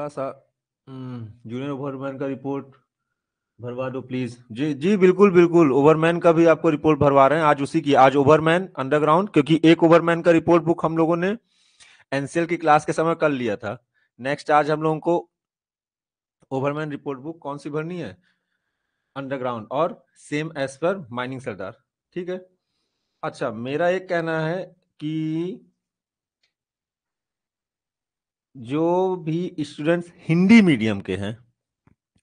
थोड़ा सा जूनियर हम्म, ओवरमैन का रिपोर्ट भरवा दो प्लीज जी जी बिल्कुल बिल्कुल ओवरमैन का भी आपको रिपोर्ट भरवा रहे हैं आज उसी की आज ओवरमैन अंडरग्राउंड क्योंकि एक ओवरमैन का रिपोर्ट बुक हम लोगों ने एनसीएल की क्लास के समय कर लिया था नेक्स्ट आज हम लोगों को ओवरमैन रिपोर्ट बुक कौन सी भरनी है अंडरग्राउंड और सेम एज पर माइनिंग सरदार ठीक है अच्छा मेरा एक कहना है कि जो भी स्टूडेंट्स हिंदी मीडियम के हैं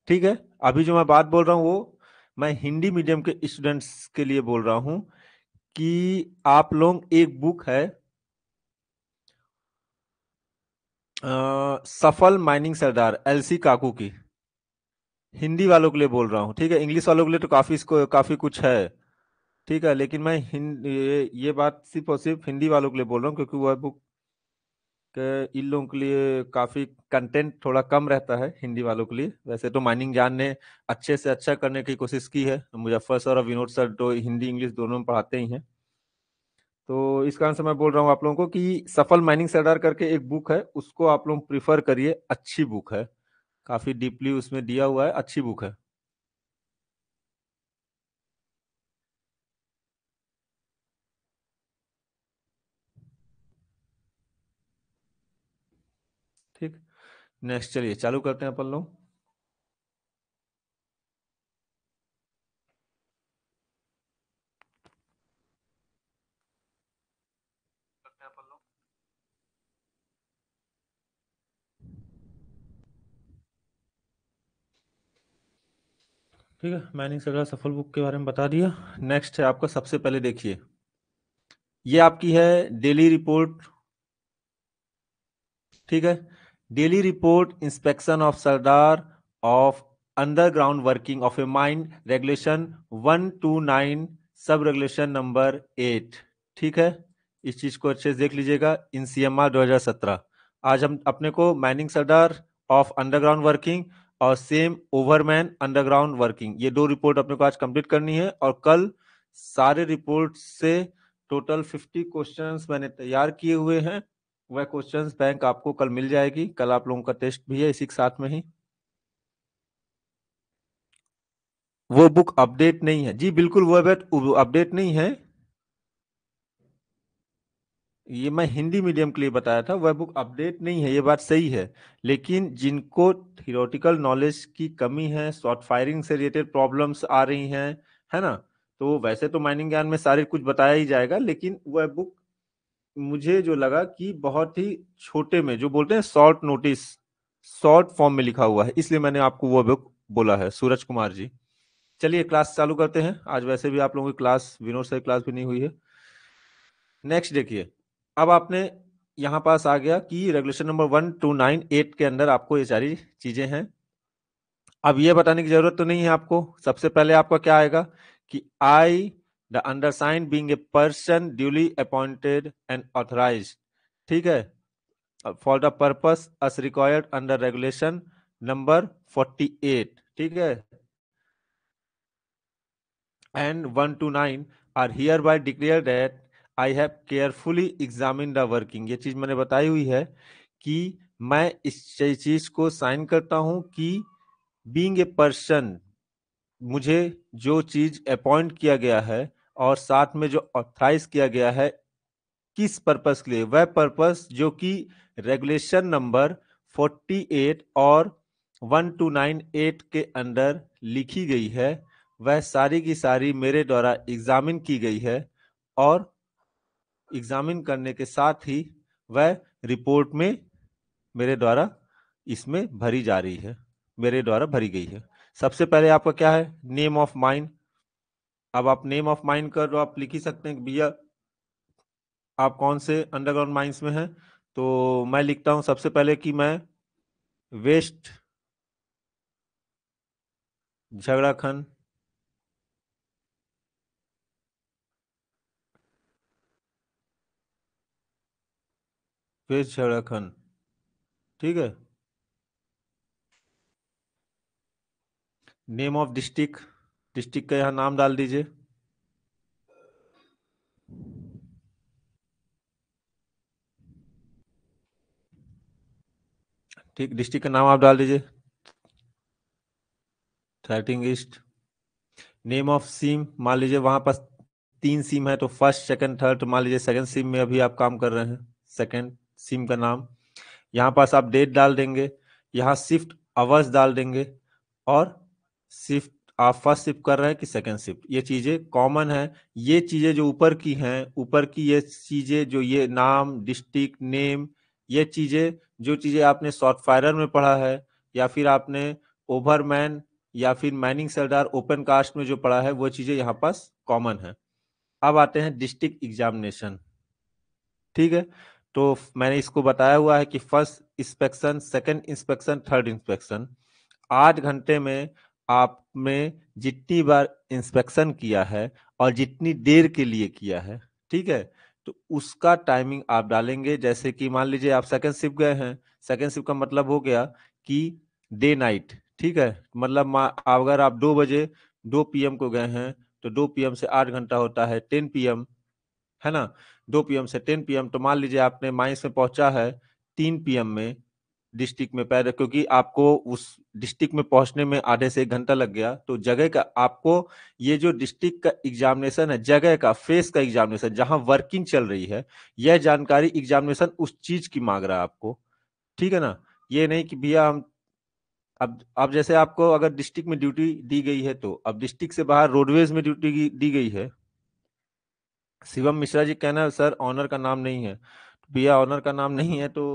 ठीक है अभी जो मैं बात बोल रहा हूँ वो मैं हिंदी मीडियम के स्टूडेंट्स के लिए बोल रहा हूँ कि आप लोग एक बुक है आ, सफल माइनिंग सरदार एलसी काकू की हिंदी वालों के लिए बोल रहा हूँ ठीक है इंग्लिश वालों के लिए तो काफी इसको काफी कुछ है ठीक है लेकिन मैं हिंदी ये, ये बात सिर्फ और सिर्फ हिंदी वालों के लिए बोल रहा हूँ क्योंकि वह बुक कि इन लोगों के लिए काफी कंटेंट थोड़ा कम रहता है हिंदी वालों के लिए वैसे तो माइनिंग जान ने अच्छे से अच्छा करने की कोशिश की है मुजफ्फर सर और विनोद सर तो हिंदी इंग्लिश दोनों में पढ़ाते ही हैं तो इस कारण से मैं बोल रहा हूँ आप लोगों को कि सफल माइनिंग सरदार करके एक बुक है उसको आप लोग प्रीफर करिए अच्छी बुक है काफी डीपली उसमें दिया हुआ है अच्छी बुक है नेक्स्ट चलिए चालू करते हैं अपन लोग ठीक है मैंने सगड़ा सफल बुक के बारे में बता दिया नेक्स्ट है आपका सबसे पहले देखिए ये आपकी है डेली रिपोर्ट ठीक है daily report inspection of sardar of underground working of a mine regulation one two nine sub regulation number eight ठीक है इस चीज को अच्छे से देख लीजिएगा इन सी एम आर दो हजार सत्रह आज हम अपने को mining sardar of underground working और सेम ओवरमैन अंडरग्राउंड वर्किंग ये दो रिपोर्ट अपने को आज कंप्लीट करनी है और कल सारे रिपोर्ट से टोटल फिफ्टी क्वेश्चन मैंने तैयार किए हुए हैं वह क्वेश्चंस बैंक आपको कल मिल जाएगी कल आप लोगों का टेस्ट भी है इसी के साथ में ही वो बुक अपडेट नहीं है जी बिल्कुल वह वो अपडेट नहीं है ये मैं हिंदी मीडियम के लिए बताया था वह बुक अपडेट नहीं है ये बात सही है लेकिन जिनको थियोरटिकल नॉलेज की कमी है शॉर्ट फायरिंग से रिलेटेड प्रॉब्लम्स आ रही हैं है ना तो वैसे तो माइनिंग ज्ञान में सारे कुछ बताया ही जाएगा लेकिन वह बुक मुझे जो लगा कि बहुत ही छोटे में जो बोलते हैं शॉर्ट नोटिस शॉर्ट फॉर्म में लिखा हुआ है इसलिए मैंने आपको वो बुक बोला है सूरज कुमार जी चलिए क्लास चालू करते हैं आज वैसे भी आप लोगों की क्लास विनोद सर क्लास भी नहीं हुई है नेक्स्ट देखिए अब आपने यहाँ पास आ गया कि regulation number one two nine eight के अंदर आपको ये सारी चीजें हैं अब ये बताने की जरूरत तो नहीं है आपको सबसे पहले आपका क्या आएगा कि I the undersigned being a person duly appointed and authorized ठीक है for uh, the purpose as required under regulation number forty eight ठीक है and one two nine are here declared declare that I have examined examine working ये चीज मैंने बताई हुई है कि मैं इस चीज को साइन करता हूं कि बींग ए पर्सन मुझे जो चीज अपॉइंट किया गया है और साथ में जो ऑथराइज किया गया है किस पर्पस के लिए वह पर्पस जो कि रेगुलेशन नंबर 48 और 1298 के अंडर लिखी गई है वह सारी की सारी मेरे द्वारा एग्जामिन की गई है और एग्जामिन करने के साथ ही वह रिपोर्ट में मेरे द्वारा इसमें भरी जा रही है मेरे द्वारा भरी गई है सबसे पहले आपका क्या है नेम ऑफ माइंड अब आप नेम ऑफ माइन कर लो आप लिख ही सकते हैं भैया आप कौन से अंडरग्राउंड माइंस में हैं तो मैं लिखता हूं सबसे पहले कि मैं वेस्ट झगड़ाखंड वेस्ट झगड़ाखंड ठीक है नेम ऑफ डिस्ट्रिक्ट डिस्ट्रिक्ट का यहाँ नाम डाल दीजिए ठीक डिस्ट्रिक्ट का नाम आप डाल दीजिए थर्टिंग ईस्ट नेम ऑफ सीम मान लीजिए वहां पास तीन सीम है तो फर्स्ट सेकंड थर्ड मान लीजिए सेकंड सीम में अभी आप काम कर रहे हैं सेकंड सीम का नाम यहाँ पास आप डेट डाल देंगे यहाँ शिफ्ट आवर्स डाल देंगे और शिफ्ट आप फर्स्ट शिफ्ट कर रहे हैं कि सेकंड शिफ्ट ये चीज़ें कॉमन है ये चीज़ें जो ऊपर की हैं ऊपर की ये चीज़ें जो ये नाम डिस्ट्रिक्ट नेम ये चीज़ें जो चीज़ें आपने शॉर्ट फायर में पढ़ा है या फिर आपने ओवरमैन या फिर माइनिंग सरदार ओपन कास्ट में जो पढ़ा है वो चीज़ें यहाँ पास कॉमन है अब आते हैं डिस्ट्रिक्ट एग्जामिनेशन ठीक है तो मैंने इसको बताया हुआ है कि first inspection second inspection third inspection आठ घंटे में आप में जितनी बार इंस्पेक्शन किया है और जितनी देर के लिए किया है ठीक है तो उसका टाइमिंग आप डालेंगे जैसे कि मान लीजिए आप सेकेंड शिफ्ट गए हैं सेकेंड शिफ्ट का मतलब हो गया कि डे नाइट ठीक है मतलब अगर आप दो बजे दो पीएम को गए हैं तो दो पीएम से आठ घंटा होता है टेन पीएम है ना दो पीएम से टेन पीएम तो मान लीजिए आपने माइंस में पहुंचा है तीन पीएम में डिस्ट्रिक्ट में पैदा क्योंकि आपको उस डिस्ट्रिक्ट में पहुंचने में आधे से एक घंटा लग गया तो जगह का आपको ये जो डिस्ट्रिक्ट का एग्जामिनेशन है जगह का फेस का एग्जामिनेशन जहां वर्किंग चल रही है यह जानकारी एग्जामिनेशन उस चीज की मांग रहा है आपको ठीक है ना ये नहीं कि भैया हम अब अब जैसे आपको अगर डिस्ट्रिक्ट में ड्यूटी दी गई है तो अब डिस्ट्रिक्ट से बाहर रोडवेज में ड्यूटी दी गई है शिवम मिश्रा जी कहना सर ऑनर का नाम नहीं है भैया ऑनर का नाम नहीं है तो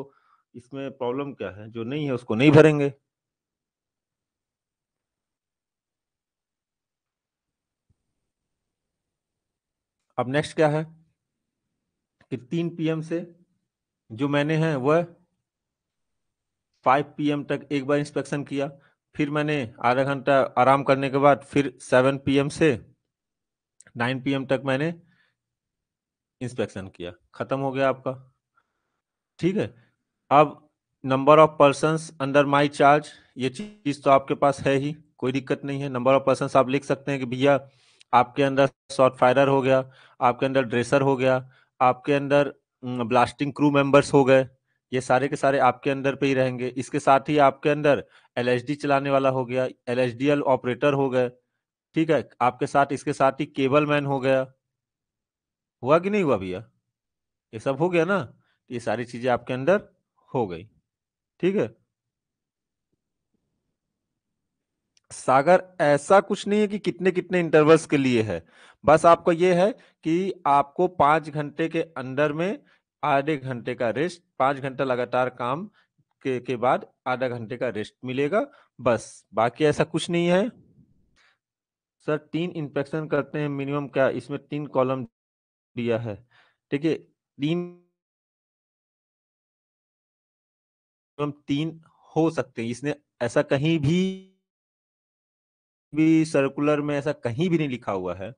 इसमें प्रॉब्लम क्या है जो नहीं है उसको नहीं भरेंगे अब नेक्स्ट क्या है कि तीन पीएम से जो मैंने है वह फाइव पीएम तक एक बार इंस्पेक्शन किया फिर मैंने आधा घंटा आराम करने के बाद फिर सेवन पीएम से नाइन पीएम तक मैंने इंस्पेक्शन किया खत्म हो गया आपका ठीक है अब number of person under my charge ये चीज तो आपके पास है ही कोई दिक्कत नहीं है नंबर ऑफ पर्सन आप लिख सकते हैं कि भैया आपके अंदर शॉर्ट फायरर हो गया आपके अंदर ड्रेसर हो गया आपके अंदर ब्लास्टिंग क्रू मेंबर्स हो गए ये सारे के सारे आपके अंदर पे ही रहेंगे इसके साथ ही आपके अंदर एल चलाने वाला हो गया एल ऑपरेटर हो गए ठीक है आपके साथ इसके साथ ही केबल मैन हो गया हुआ कि नहीं हुआ भैया ये सब हो गया ना ये सारी चीजें आपके अंदर हो गई ठीक है सागर ऐसा कुछ नहीं है कि कितने कितने इंटरवल्स के लिए है बस आपको ये है कि आपको पांच घंटे के अंदर में आधे घंटे का रेस्ट पांच घंटा लगातार काम के, के बाद आधा घंटे का रेस्ट मिलेगा बस बाकी ऐसा कुछ नहीं है सर तीन इंस्पेक्शन करते हैं मिनिमम क्या इसमें तीन कॉलम दिया है ठीक है तीन मैक्सिमम तीन हो सकते हैं इसने ऐसा कहीं भी भी सर्कुलर में ऐसा कहीं भी नहीं लिखा हुआ है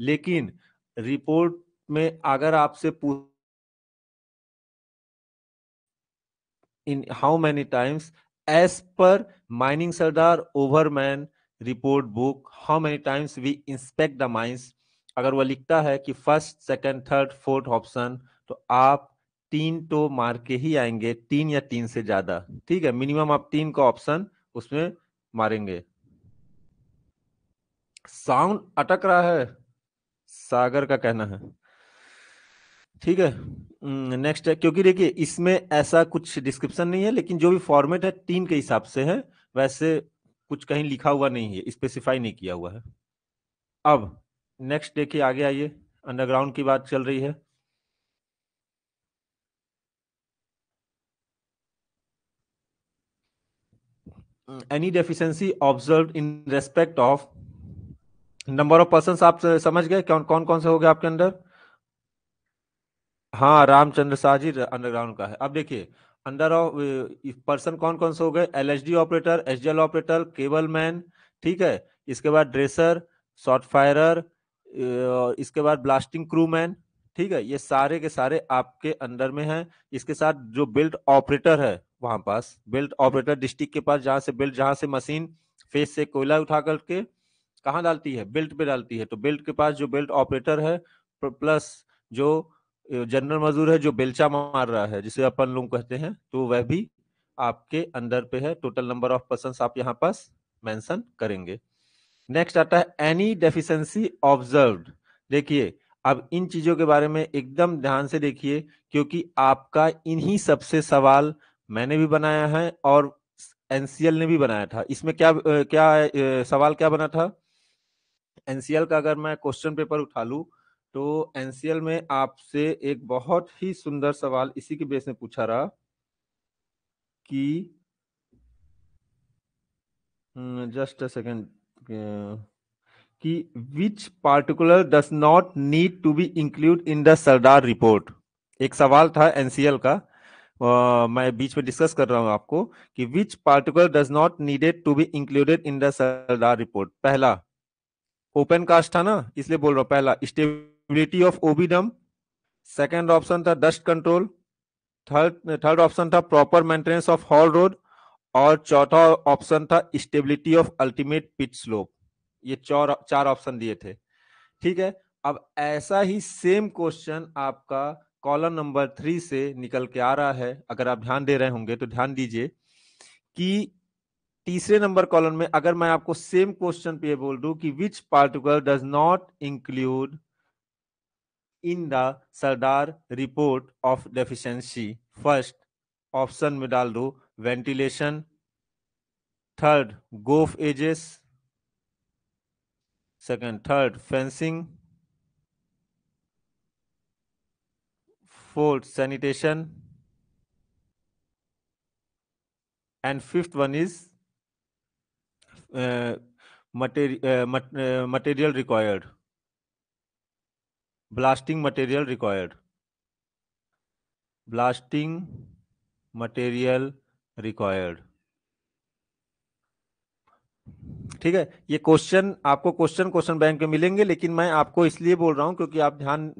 लेकिन रिपोर्ट में अगर आपसे पूछ इन हाउ मेनी टाइम्स एज पर mining sirdar overman report book how many times we inspect the mines अगर वह लिखता है कि first second third fourth option तो आप तीन तो मार के ही आएंगे तीन या तीन से ज्यादा ठीक है मिनिमम आप तीन का ऑप्शन उसमें मारेंगे साउंड अटक रहा है सागर का कहना है ठीक है नेक्स्ट हम्म, है क्योंकि देखिए इसमें ऐसा कुछ डिस्क्रिप्शन नहीं है लेकिन जो भी फॉर्मेट है तीन के हिसाब से है वैसे कुछ कहीं लिखा हुआ नहीं है स्पेसिफाई नहीं किया हुआ है अब नेक्स्ट देखिए आगे आइए अंडरग्राउंड की बात चल रही है Mm. any deficiency observed in respect of number of person आप समझ गए कौन कौन कौन से हो गए आपके अंदर हाँ रामचंद्र साजी अंडरग्राउंड का है अब देखिए अंडर ऑफ पर्सन कौन कौन से हो गए L H D operator H D L operator cable man ठीक है इसके बाद ड्रेसर शॉर्ट फायरर इसके बाद ब्लास्टिंग क्रू मैन ठीक है ये सारे के सारे आपके अंडर में हैं इसके साथ जो बिल्ट ऑपरेटर है वहां पास बेल्ट ऑपरेटर डिस्ट्रिक्ट के पास जहां से बेल्ट जहां से मशीन फेस से कोयला उठा करके कहाँ डालती है बेल्ट पे डालती है तो बेल्ट के पास जो बेल्ट ऑपरेटर है प्लस जो जनरल मजदूर है जो बेलचा मार रहा है जिसे अपन लोग कहते हैं तो वह भी आपके अंदर पे है टोटल नंबर ऑफ पर्सन आप यहाँ पास मेंशन करेंगे नेक्स्ट आता है एनी डेफिशिएंसी ऑब्जर्व देखिए अब इन चीजों के बारे में एकदम ध्यान से देखिए क्योंकि आपका इन्हीं सबसे सवाल मैंने भी बनाया है और एनसीएल ने भी बनाया था इसमें क्या क्या सवाल क्या बना था एनसीएल का अगर मैं क्वेश्चन पेपर उठा लू तो एनसीएल में आपसे एक बहुत ही सुंदर सवाल इसी के बेस में पूछा रहा कि हम्म, जस्ट अ सेकेंड कि which particular does not need to be include in the sirdar report एक सवाल था एनसीएल का मैं बीच में डिस्कस कर रहा हूँ आपको कि which particular does not needed to be included in the sirdar report पहला ओपन कास्ट था ना इसलिए बोल रहा हूँ पहला stability of OB dump second option था dust control third third option था proper maintenance of haul road और चौथा ऑप्शन था stability of ultimate pit slope ये चार चार ऑप्शन दिए थे ठीक है अब ऐसा ही सेम क्वेश्चन आपका कॉलम नंबर थ्री से निकल के आ रहा है अगर आप ध्यान दे रहे होंगे तो ध्यान दीजिए कि तीसरे नंबर कॉलम में अगर मैं आपको सेम क्वेश्चन पे बोल दूं कि which particle does not include in the sirdar report of deficiency first option में डाल दो ventilation third goaf edges second third fencing fourth sanitation and fifth one is uh, materi uh, mat uh, material required blasting material required blasting material required ठीक है ये question आपको question question bank में मिलेंगे लेकिन मैं आपको इसलिए बोल रहा हूँ क्योंकि आप ध्यान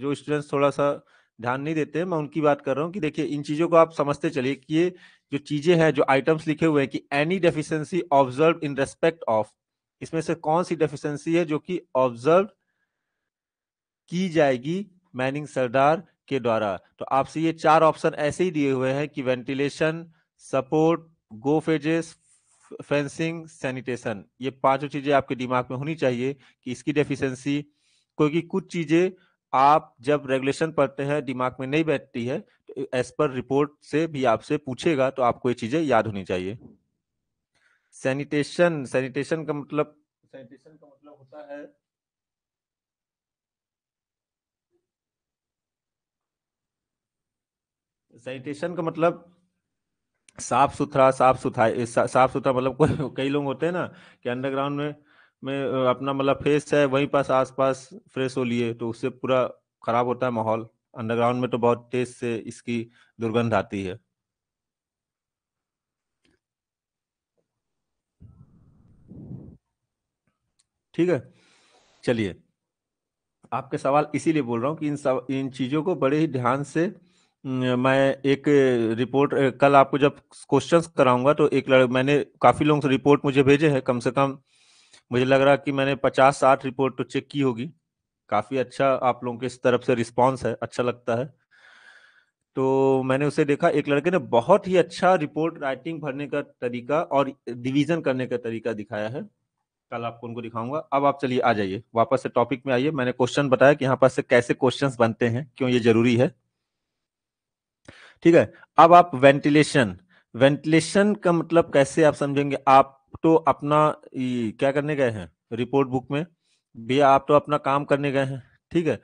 जो स्टूडेंट्स थोड़ा सा ध्यान नहीं देते मैं उनकी बात कर रहा हूँ कि देखिए इन चीजों को आप समझते चलिए कि ये जो चीजें हैं जो आइटम्स लिखे हुए हैं कि any deficiency observe in respect of इसमें से कौन सी डेफिशिएंसी है जो कि ऑब्जर्व की जाएगी मैनिंग सरदार के द्वारा तो आपसे ये चार ऑप्शन ऐसे ही दिए हुए हैं कि ventilation support goaf faces fencing sanitation ये पांचों चीजें आपके दिमाग में होनी चाहिए कि इसकी डेफिशिएंसी क्योंकि कुछ चीजें आप जब रेगुलेशन पढ़ते हैं दिमाग में नहीं बैठती है तो एज पर रिपोर्ट से भी आपसे पूछेगा तो आपको ये चीजें याद होनी चाहिए सैनिटेशन सैनिटेशन का मतलब सैनिटेशन का मतलब होता है सैनिटेशन का मतलब साफ सुथरा साफ सुथरा साफ सुथरा मतलब कोई कई लोग होते हैं ना कि अंडरग्राउंड में में अपना मतलब फेस है वहीं पास आसपास फ्रेश हो लिए तो उससे पूरा खराब होता है माहौल अंडरग्राउंड में तो बहुत तेज से इसकी दुर्गंध आती है ठीक है चलिए आपके सवाल इसीलिए बोल रहा हूँ कि इन सब इन चीज़ों को बड़े ही ध्यान से मैं एक रिपोर्ट कल आपको जब क्वेश्चंस कराऊंगा तो एक लड़ मैंने काफ़ी लोगों से रिपोर्ट मुझे भेजे हैं कम से कम मुझे लग रहा कि मैंने पचास साठ रिपोर्ट तो चेक की होगी काफी अच्छा आप लोगों के इस तरफ से रिस्पॉन्स है अच्छा लगता है तो मैंने उसे देखा एक लड़के ने बहुत ही अच्छा रिपोर्ट राइटिंग भरने का तरीका और डिवीजन करने का तरीका दिखाया है कल आपको उनको दिखाऊंगा अब आप चलिए आ जाइए वापस से टॉपिक में आइए मैंने क्वेश्चन बताया कि यहाँ पर से कैसे क्वेश्चंस बनते हैं क्यों ये जरूरी है ठीक है अब आप वेंटिलेशन वेंटिलेशन का मतलब कैसे आप समझेंगे आप तो अपना क्या करने गए हैं रिपोर्ट बुक में भैया आप तो अपना काम करने गए हैं ठीक है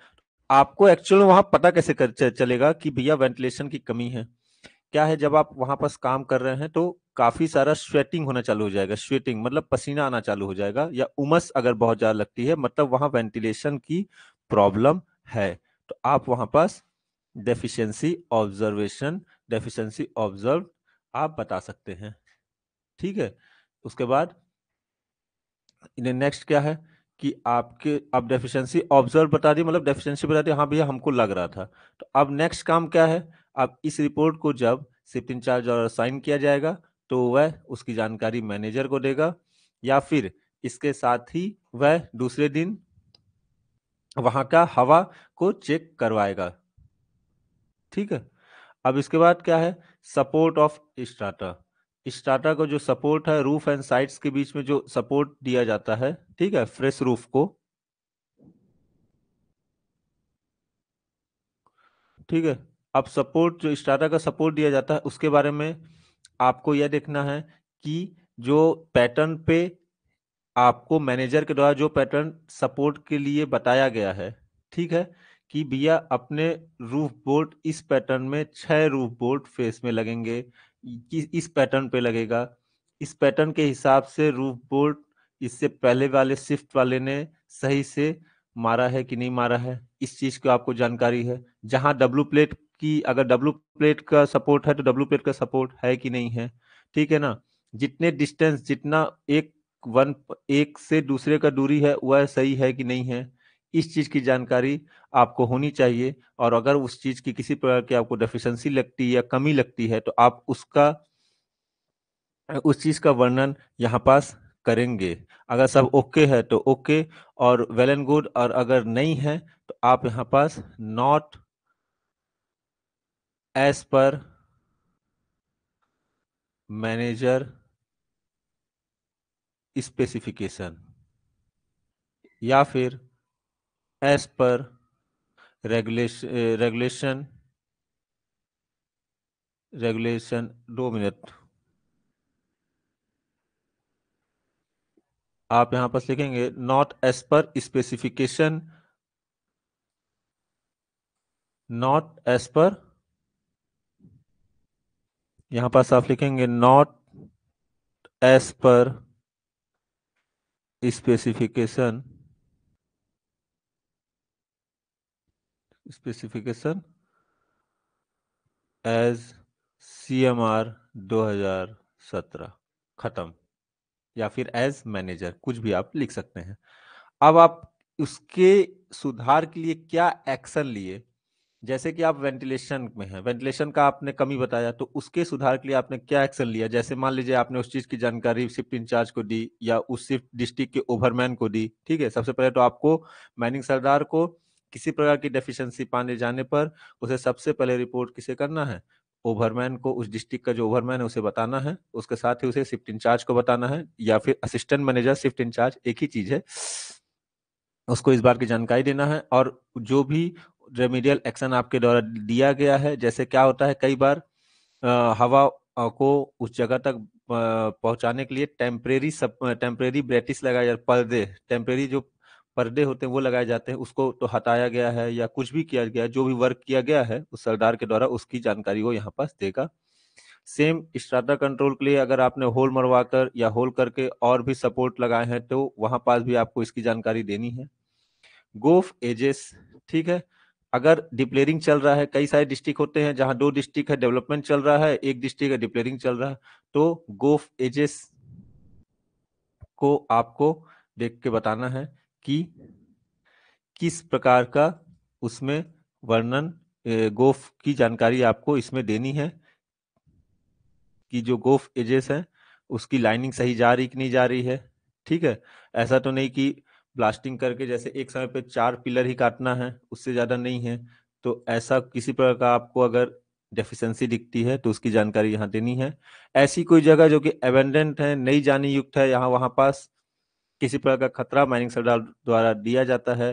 आपको एक्चुअल वहां पता कैसे कर चलेगा कि भैया वेंटिलेशन की कमी है क्या है जब आप वहां पर काम कर रहे हैं तो काफी सारा स्वेटिंग होना चालू हो जाएगा स्वेटिंग मतलब पसीना आना चालू हो जाएगा या उमस अगर बहुत ज्यादा लगती है मतलब वहां वेंटिलेशन की प्रॉब्लम है तो आप वहां पास डेफिशिएंसी ऑब्जर्वेशन डेफिशिएंसी ऑब्जर्व आप बता सकते हैं ठीक है उसके बाद इन्हें नेक्स्ट क्या है कि आपके अब डेफिशिएंसी ऑब्जर्व बता दी मतलब डेफिशिएंसी बता दी हाँ भैया हमको लग रहा था तो अब नेक्स्ट काम क्या है अब इस रिपोर्ट को जब शिफ्ट इंचार्ज और साइन किया जाएगा तो वह उसकी जानकारी मैनेजर को देगा या फिर इसके साथ ही वह दूसरे दिन वहां का हवा को चेक करवाएगा ठीक है अब इसके बाद क्या है सपोर्ट ऑफ स्टार्टर इस का जो सपोर्ट है रूफ एंड साइड्स के बीच में जो सपोर्ट दिया जाता है ठीक है फ्रेश रूफ को ठीक है अब सपोर्ट जो स्टाटा का सपोर्ट दिया जाता है उसके बारे में आपको यह देखना है कि जो पैटर्न पे आपको मैनेजर के द्वारा जो पैटर्न सपोर्ट के लिए बताया गया है ठीक है कि भैया अपने रूफ बोर्ड इस पैटर्न में छह रूफ बोर्ड फेस में लगेंगे इस पैटर्न पे लगेगा इस पैटर्न के हिसाब से रूफ बोल्ट इससे पहले वाले शिफ्ट वाले ने सही से मारा है कि नहीं मारा है इस चीज को आपको जानकारी है जहां डब्लू प्लेट की अगर डब्लू प्लेट का सपोर्ट है तो डब्लू प्लेट का सपोर्ट है कि नहीं है ठीक है ना जितने डिस्टेंस जितना एक वन एक से दूसरे का दूरी है वह सही है कि नहीं है इस चीज की जानकारी आपको होनी चाहिए और अगर उस चीज की किसी प्रकार की आपको डेफिशिएंसी लगती है या कमी लगती है तो आप उसका उस चीज का वर्णन यहाँ पास करेंगे अगर सब ओके है तो ओके और वेल एंड गुड और अगर नहीं है तो आप यहाँ पास not as per manager specification या फिर as per regulation regulation uh, regulation regulation दो मिनट आप यहां पर लिखेंगे not as per specification not as per यहां पास आप लिखेंगे not as per specification specification as C M R दो हजार सत्रह ख़त्म या फिर एज मैनेजर कुछ भी आप लिख सकते हैं अब आप उसके सुधार के लिए क्या एक्शन लिए जैसे कि आप वेंटिलेशन में हैं वेंटिलेशन का आपने कमी बताया तो उसके सुधार के लिए आपने क्या एक्शन लिया जैसे मान लीजिए आपने उस चीज़ की जानकारी शिफ्ट इंचार्ज को दी या उस शिफ्ट डिस्ट्रिक्ट के ओवरमैन को दी ठीक है सबसे पहले तो आपको मैनिंग सरदार को किसी प्रकार की डेफिशिएंसी पाने जाने पर उसे सबसे पहले रिपोर्ट किसे करना है ओवरमैन को उस डिस्ट्रिक्ट का जो ओवरमैन है उसे बताना है उसके साथ ही उसे शिफ्ट इंचार्ज को बताना है या फिर असिस्टेंट मैनेजर शिफ्ट इंचार्ज एक ही चीज है उसको इस बार की जानकारी देना है और जो भी रेमिडियल एक्शन आपके द्वारा दिया गया है जैसे क्या होता है कई बार हवा को उस जगह तक पहुंचाने के लिए टेम्परेरी सब टेम्परेरी ब्रेटिस लगाया पर्दे टेम्परेरी जो पर्दे होते हैं वो लगाए जाते हैं उसको तो हटाया गया है या कुछ भी किया गया जो भी वर्क किया गया है उस सरदार के द्वारा उसकी जानकारी वो यहाँ पास देगा सेम स्ट्राटा कंट्रोल के लिए अगर आपने होल मरवा कर या होल करके और भी सपोर्ट लगाए हैं तो वहां पास भी आपको इसकी जानकारी देनी है गोफ एजेस ठीक है अगर डिप्लेयरिंग चल रहा है कई सारे डिस्ट्रिक्ट होते हैं जहां दो डिस्ट्रिक्ट है डेवलपमेंट चल रहा है एक डिस्ट्रिक्ट डिप्लेयरिंग चल रहा है तो गोफ एजेस को आपको देख के बताना है कि किस प्रकार का उसमें वर्णन गोफ की जानकारी आपको इसमें देनी है कि जो गोफ एजेस है उसकी लाइनिंग सही जा रही कि नहीं जा रही है ठीक है ऐसा तो नहीं कि ब्लास्टिंग करके जैसे एक समय पे चार पिलर ही काटना है उससे ज्यादा नहीं है तो ऐसा किसी प्रकार का आपको अगर डेफिशिएंसी दिखती है तो उसकी जानकारी यहाँ देनी है ऐसी कोई जगह जो कि एवेंडेंट है नई जानी युक्त है यहाँ वहाँ पास किसी प्रकार का खतरा माइनिंग सरदार द्वारा दिया जाता है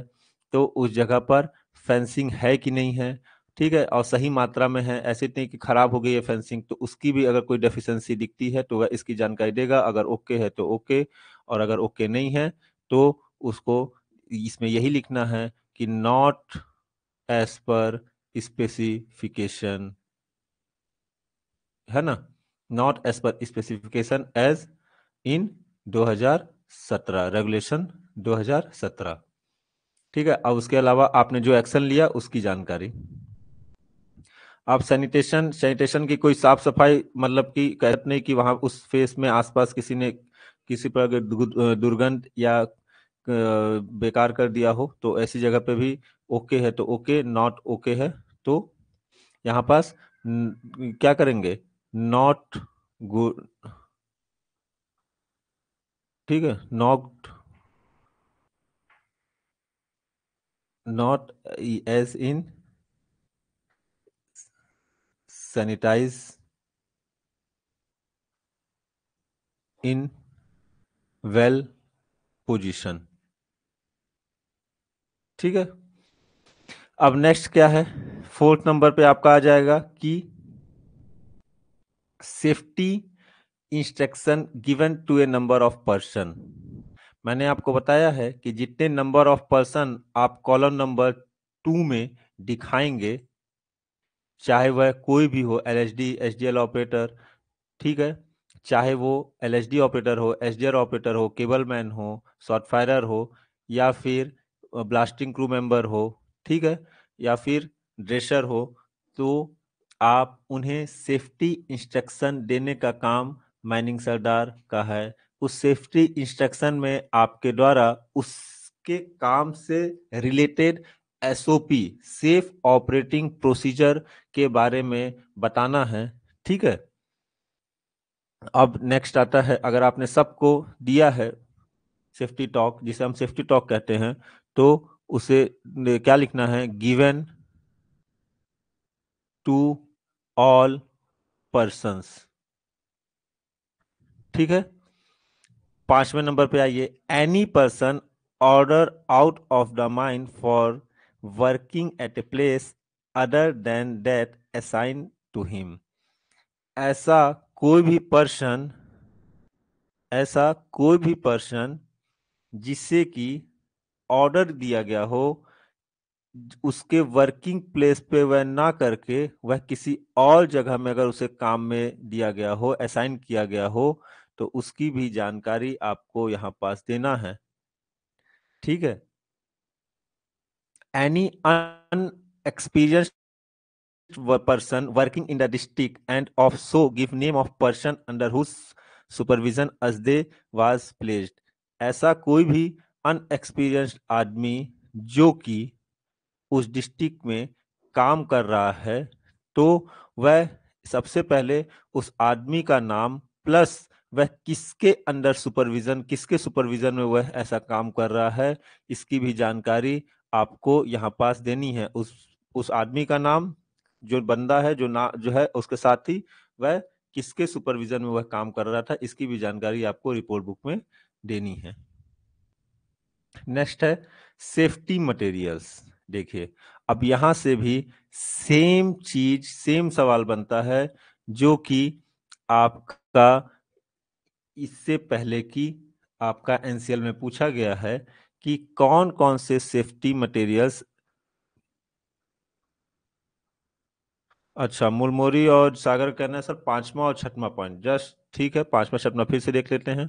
तो उस जगह पर फेंसिंग है कि नहीं है ठीक है और सही मात्रा में है ऐसे नहीं कि खराब हो गई है फेंसिंग तो उसकी भी अगर कोई डेफिशिएंसी दिखती है तो वह इसकी जानकारी देगा अगर ओके है तो ओके और अगर ओके नहीं है तो उसको इसमें यही लिखना है कि नॉट एज पर स्पेसिफिकेशन है ना not as per specification as in सत्रह रेगुलेशन 2017 ठीक है अब उसके अलावा आपने जो एक्शन लिया उसकी जानकारी आप सैनिटेशन सैनिटेशन की कोई साफ सफाई मतलब कि कहत नहीं कि वहां उस फेस में आसपास किसी ने किसी पर दुर्गंध या बेकार कर दिया हो तो ऐसी जगह पे भी ओके है तो ओके नॉट ओके है तो यहाँ पास क्या करेंगे नॉट गुड ठीक है not not as in sanitize in well position ठीक है अब नेक्स्ट क्या है फोर्थ नंबर पे आपका आ जाएगा कि safety instruction given to a number of person मैंने आपको बताया है कि जितने नंबर ऑफ पर्सन आप कॉलम नंबर टू में दिखाएंगे चाहे वह कोई भी हो L H D H D L operator ठीक है चाहे वो एल एच डी ऑपरेटर हो एच डी आर ऑपरेटर हो केबल मैन हो शॉर्ट फायरर हो या फिर ब्लास्टिंग क्रू मेंबर हो ठीक है या फिर ड्रेसर हो तो आप उन्हें सेफ्टी इंस्ट्रक्शन देने का काम माइनिंग सरदार का है उस सेफ्टी इंस्ट्रक्शन में आपके द्वारा उसके काम से related SOP safe operating procedure के बारे में बताना है ठीक है अब नेक्स्ट आता है अगर आपने सबको दिया है सेफ्टी टॉक जिसे हम सेफ्टी टॉक कहते हैं तो उसे क्या लिखना है गिवेन टू ऑल पर्सनस ठीक है पांचवें नंबर पे आइए any person order out of the mind for working at a place other than that assign to him ऐसा कोई भी पर्सन ऐसा कोई भी पर्सन जिससे कि ऑर्डर दिया गया हो उसके वर्किंग प्लेस पे वह ना करके वह किसी और जगह में अगर उसे काम में दिया गया हो असाइन किया गया हो तो उसकी भी जानकारी आपको यहाँ पास देना है ठीक है any experience person working in the district and of so give name of person under who supervision as they was placed ऐसा कोई भी अनएक्सपीरियंस्ड आदमी जो कि उस डिस्ट्रिक्ट में काम कर रहा है तो वह सबसे पहले उस आदमी का नाम प्लस वह किसके अंडर सुपरविजन किसके सुपरविजन में वह ऐसा काम कर रहा है इसकी भी जानकारी आपको यहाँ पास देनी है उस उस आदमी का नाम जो बंदा है जो ना जो है उसके साथ ही वह किसके सुपरविजन में वह काम कर रहा था इसकी भी जानकारी आपको रिपोर्ट बुक में देनी है नेक्स्ट है सेफ्टी मटेरियल्स देखिए अब यहां से भी सेम चीज सेम सवाल बनता है जो कि आपका इससे पहले कि आपका एनसीएल में पूछा गया है कि कौन कौन से सेफ्टी मटेरियल्स अच्छा मुलमोरी और सागर कहना है सर पांचवा और छठवा पॉइंट जस्ट ठीक है पांचवा छठवा फिर से देख लेते हैं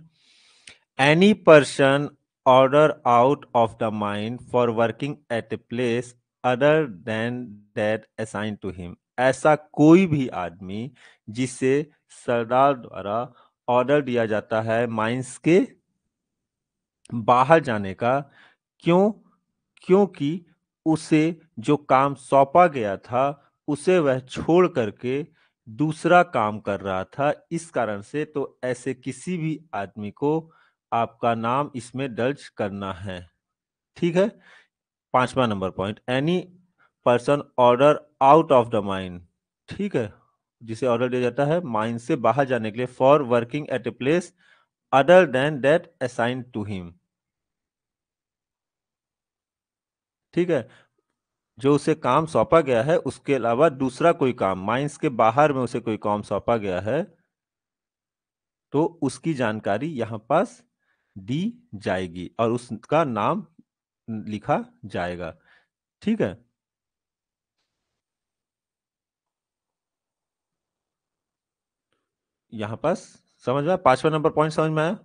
any person order out of the mind for working at a place other than that assign to him ऐसा कोई भी आदमी जिसे सरदार द्वारा ऑर्डर दिया जाता है माइंस के बाहर जाने का क्यों क्योंकि उसे जो काम सौंपा गया था उसे वह छोड़ करके दूसरा काम कर रहा था इस कारण से तो ऐसे किसी भी आदमी को आपका नाम इसमें दर्ज करना है ठीक है पांचवा number point any person order out of the mind ठीक है जिसे ऑर्डर दिया जाता है माइन से बाहर जाने के लिए for working at a place other than that assign to him ठीक है जो उसे काम सौंपा गया है उसके अलावा दूसरा कोई काम माइंस के बाहर में उसे कोई काम सौंपा गया है तो उसकी जानकारी यहां पास दी जाएगी और उसका नाम लिखा जाएगा ठीक है यहाँ पास समझ में पांचवा नंबर पॉइंट समझ में आया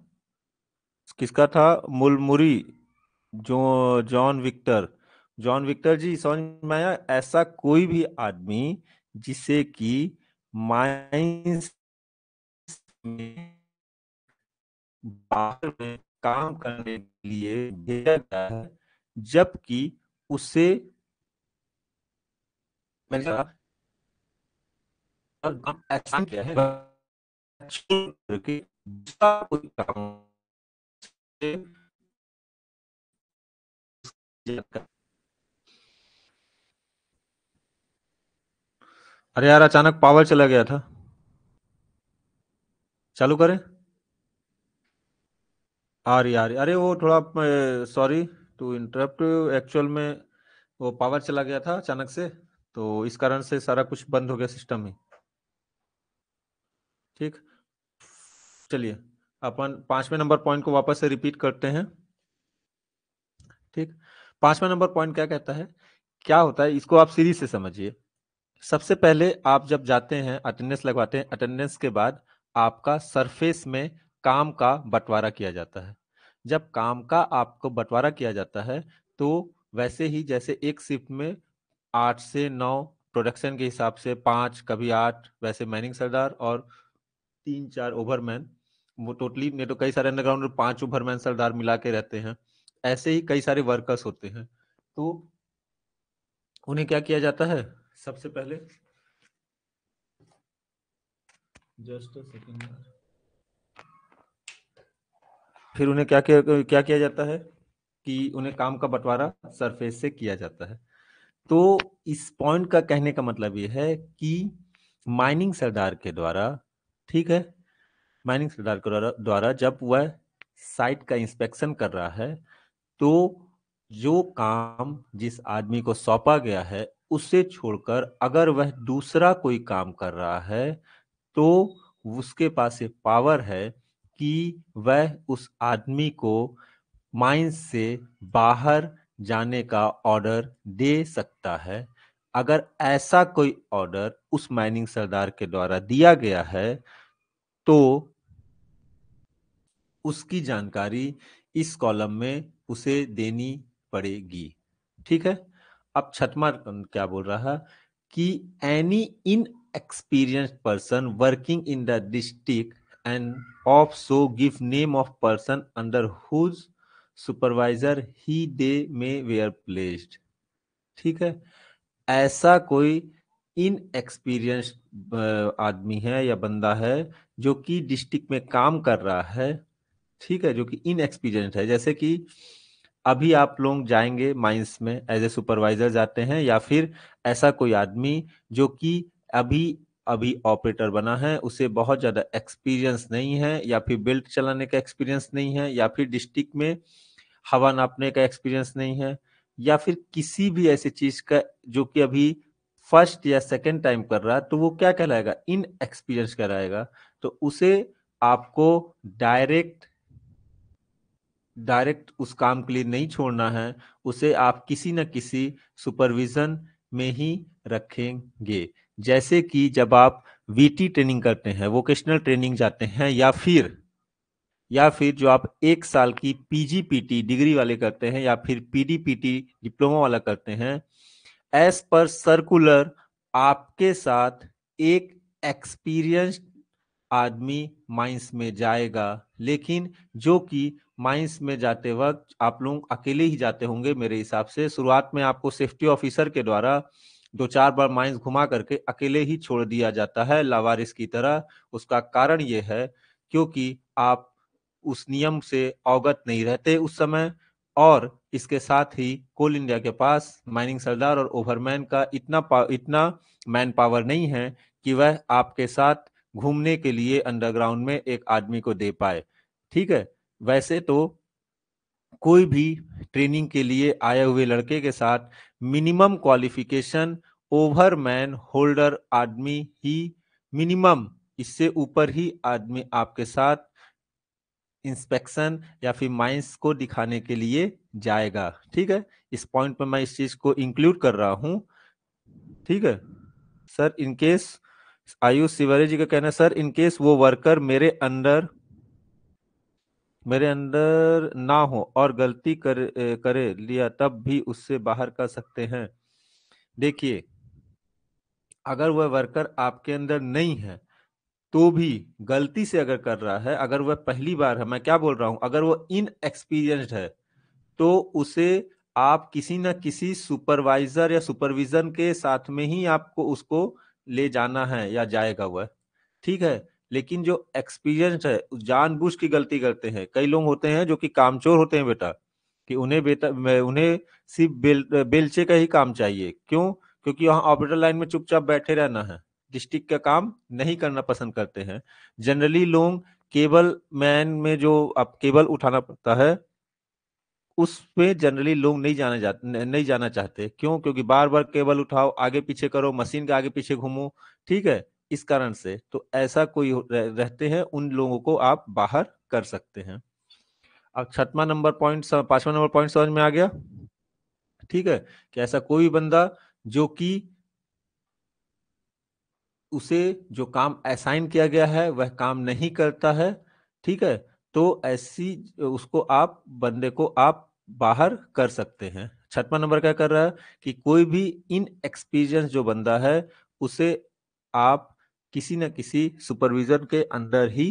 किसका था मुलमुरी जो John Victor John Victor ji समझ में आया ऐसा कोई भी आदमी जिसे कि माइंस बाहर में काम करने के लिए भेजा गया है जबकि उसे मैंने कहा किया है अरे यार अचानक पावर चला गया था चालू करें आ रही आ रही अरे वो थोड़ा सॉरी टू इंटरप्ट एक्चुअल में वो पावर चला गया था अचानक से तो इस कारण से सारा कुछ बंद हो गया सिस्टम ही ठीक चलिए अपन पांचवें नंबर पॉइंट को वापस से रिपीट करते हैं ठीक पांचवें नंबर पॉइंट क्या कहता है क्या होता है इसको आप सीरीज से समझिए सबसे पहले आप जब जाते हैं अटेंडेंस लगवाते हैं अटेंडेंस के बाद आपका सरफेस में काम का बंटवारा किया जाता है जब काम का आपको बंटवारा किया जाता है तो वैसे ही जैसे एक शिफ्ट में आठ से नौ प्रोडक्शन के हिसाब से पांच कभी आठ वैसे मैनिंग सरदार और तीन चार ओवरमैन वो टोटली नहीं तो कई सारे अंडरग्राउंड पांच ओवरमैन सरदार मिला के रहते हैं ऐसे ही कई सारे वर्कर्स होते हैं तो उन्हें क्या किया जाता है सबसे पहले जस्ट फिर उन्हें क्या किया क्या किया जाता है कि उन्हें काम का बंटवारा सरफेस से किया जाता है तो इस पॉइंट का कहने का मतलब यह है कि माइनिंग सरदार के द्वारा ठीक है माइनिंग सरदार द्वारा जब वह साइट का इंस्पेक्शन कर रहा है तो जो काम जिस आदमी को सौंपा गया है उसे छोड़कर अगर वह दूसरा कोई काम कर रहा है तो उसके पास ये पावर है कि वह उस आदमी को माइंस से बाहर जाने का ऑर्डर दे सकता है अगर ऐसा कोई ऑर्डर उस माइनिंग सरदार के द्वारा दिया गया है तो उसकी जानकारी इस कॉलम में उसे देनी पड़ेगी ठीक है अब छठवा क्या बोल रहा कि any in experience person working in the district and of so give name of person under whose supervisor he they may were placed ठीक है ऐसा कोई इनएक्सपीरियंस आदमी है या बंदा है जो कि डिस्ट्रिक्ट में काम कर रहा है ठीक है जो कि इनएक्सपीरियंस है जैसे कि अभी आप लोग जाएंगे माइंस में एज ए सुपरवाइजर जाते हैं या फिर ऐसा कोई आदमी जो कि अभी अभी ऑपरेटर बना है उसे बहुत ज़्यादा एक्सपीरियंस नहीं है या फिर बेल्ट चलाने का एक्सपीरियंस नहीं है या फिर डिस्ट्रिक्ट में हवा नापने का एक्सपीरियंस नहीं है या फिर किसी भी ऐसी चीज का जो कि अभी फर्स्ट या सेकेंड टाइम कर रहा है तो वो क्या कहलाएगा इन एक्सपीरियंस कहलाएगा तो उसे आपको डायरेक्ट डायरेक्ट उस काम के लिए नहीं छोड़ना है उसे आप किसी न किसी सुपरविजन में ही रखेंगे जैसे कि जब आप वीटी ट्रेनिंग करते हैं वोकेशनल ट्रेनिंग जाते हैं या फिर या फिर जो आप एक साल की पीजीपीटी डिग्री वाले करते हैं या फिर पीडीपीटी डिप्लोमा वाला करते हैं एज पर सर्कुलर आपके साथ एक एक्सपीरियंस आदमी माइंस में जाएगा लेकिन जो कि माइंस में जाते वक्त आप लोग अकेले ही जाते होंगे मेरे हिसाब से शुरुआत में आपको सेफ्टी ऑफिसर के द्वारा दो चार बार माइंस घुमा करके अकेले ही छोड़ दिया जाता है लावारिस की तरह उसका कारण यह है क्योंकि आप उस नियम से अवगत नहीं रहते उस समय और इसके साथ ही कोल इंडिया के पास माइनिंग सरदार और ओवरमैन का इतना इतना मैन पावर नहीं है कि वह आपके साथ घूमने के लिए अंडरग्राउंड में एक आदमी को दे पाए ठीक है वैसे तो कोई भी ट्रेनिंग के लिए आए हुए लड़के के साथ मिनिमम क्वालिफिकेशन ओवरमैन होल्डर आदमी ही मिनिमम इससे ऊपर ही आदमी आपके साथ इंस्पेक्शन या फिर माइंस को दिखाने के लिए जाएगा ठीक है इस पॉइंट पर मैं इस चीज को इंक्लूड कर रहा हूं ठीक है सर इनकेस आयुष सिवारी जी का कहना सर इनकेस वो वर्कर मेरे अंदर मेरे अंदर ना हो और गलती कर करे लिया तब भी उससे बाहर कर सकते हैं देखिए अगर वह वर्कर आपके अंदर नहीं है तो भी गलती से अगर कर रहा है अगर वह पहली बार है मैं क्या बोल रहा हूं अगर वह इनएक्सपीरियंस्ड है तो उसे आप किसी ना किसी सुपरवाइजर या सुपरविजन के साथ में ही आपको उसको ले जाना है या जाएगा वह ठीक है लेकिन जो एक्सपीरियंस है जानबूझ की गलती करते हैं कई लोग होते हैं जो कि कामचोर होते हैं बेटा कि उन्हें बेटा उन्हें सिर्फ बेल बेलचे का ही काम चाहिए क्यों क्योंकि वहां ऑपरेटर लाइन में चुपचाप बैठे रहना है डिस्ट्रिक्ट का काम नहीं करना पसंद करते हैं जनरली लोग केबल मैन में जो आप केबल उठाना पड़ता है उस पे जनरली लोग नहीं जाना जा नहीं जाना चाहते क्यों क्योंकि बार बार केबल उठाओ आगे पीछे करो मशीन के आगे पीछे घूमो ठीक है इस कारण से तो ऐसा कोई रहते हैं उन लोगों को आप बाहर कर सकते हैं अब छठवा नंबर पॉइंट पांचवा नंबर पॉइंट समझ में आ गया ठीक है कि ऐसा कोई बंदा जो कि उसे जो काम असाइन किया गया है वह काम नहीं करता है ठीक है तो ऐसी उसको आप बंदे को आप बाहर कर सकते हैं छठवा नंबर क्या कर रहा है कि कोई भी इन एक्सपीरियंस जो बंदा है उसे आप किसी न किसी सुपरविजन के अंदर ही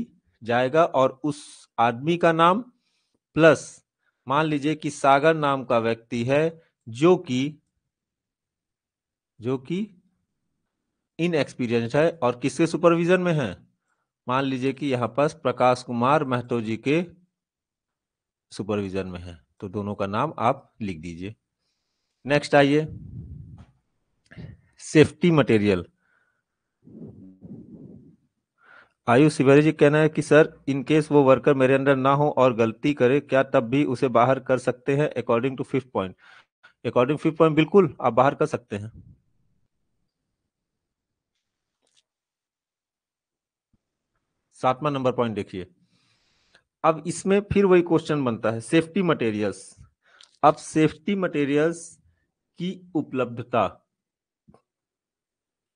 जाएगा और उस आदमी का नाम प्लस मान लीजिए कि सागर नाम का व्यक्ति है जो कि जो कि इनएक्सपीरियंस है और किसके सुपरविजन में है मान लीजिए कि यहाँ पर प्रकाश कुमार महतो जी के सुपरविजन में है तो दोनों का नाम आप लिख दीजिए नेक्स्ट आइए सेफ्टी मटेरियल आयुष शिवरी जी कहना है कि सर इन केस वो वर्कर मेरे अंडर ना हो और गलती करे क्या तब भी उसे बाहर कर सकते हैं according to fifth point according fifth point बिल्कुल आप बाहर कर सकते हैं सातवां नंबर पॉइंट देखिए अब इसमें फिर वही क्वेश्चन बनता है सेफ्टी मटेरियल्स अब सेफ्टी मटेरियल्स की उपलब्धता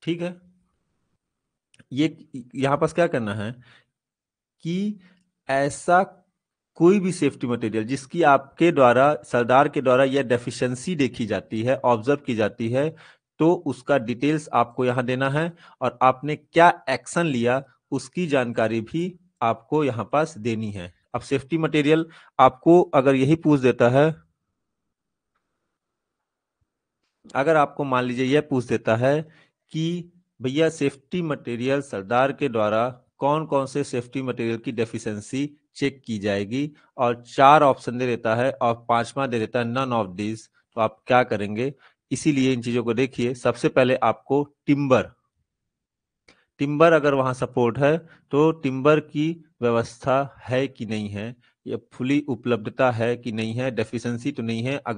ठीक है ये यहाँ पास क्या करना है कि ऐसा कोई भी सेफ्टी मटेरियल जिसकी आपके द्वारा सरदार के द्वारा यह डेफिशिएंसी देखी जाती है ऑब्जर्व की जाती है तो उसका डिटेल्स आपको यहां देना है और आपने क्या एक्शन लिया उसकी जानकारी भी आपको यहाँ पास देनी है अब सेफ्टी मटेरियल आपको अगर यही पूछ देता है अगर आपको मान लीजिए यह पूछ देता है कि भैया सेफ्टी मटेरियल सरदार के द्वारा कौन कौन से सेफ्टी मटेरियल की डेफिशिएंसी चेक की जाएगी और चार ऑप्शन दे देता है और पांचवा दे देता है नन ऑफ दिस तो आप क्या करेंगे इसीलिए इन चीजों को देखिए सबसे पहले आपको टिम्बर टिम्बर अगर वहाँ सपोर्ट है तो टिम्बर की व्यवस्था है कि नहीं है या फुली उपलब्धता है कि नहीं है डेफिशिएंसी तो नहीं है अगर